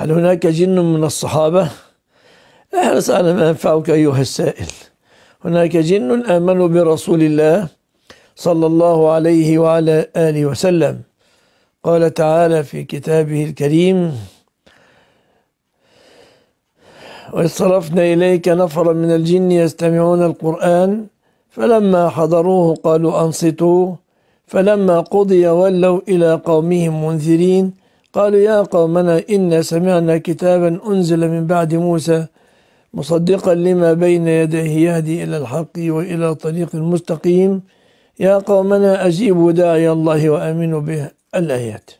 هل هناك جن من الصحابة؟ احرص على ما ينفعك أيها السائل هناك جن آمنوا برسول الله صلى الله عليه وعلى آله وسلم قال تعالى في كتابه الكريم وإذ صرفنا إليك نفرا من الجن يستمعون القرآن فلما حضروه قالوا أنصتوا فلما قضي ولوا إلى قومهم منذرين قالوا يا قومنا إنا سمعنا كتابا أنزل من بعد موسى مصدقا لما بين يديه يهدي إلى الحق وإلى طريق مستقيم يا قومنا أجيبوا داعي الله وآمنوا به الآيات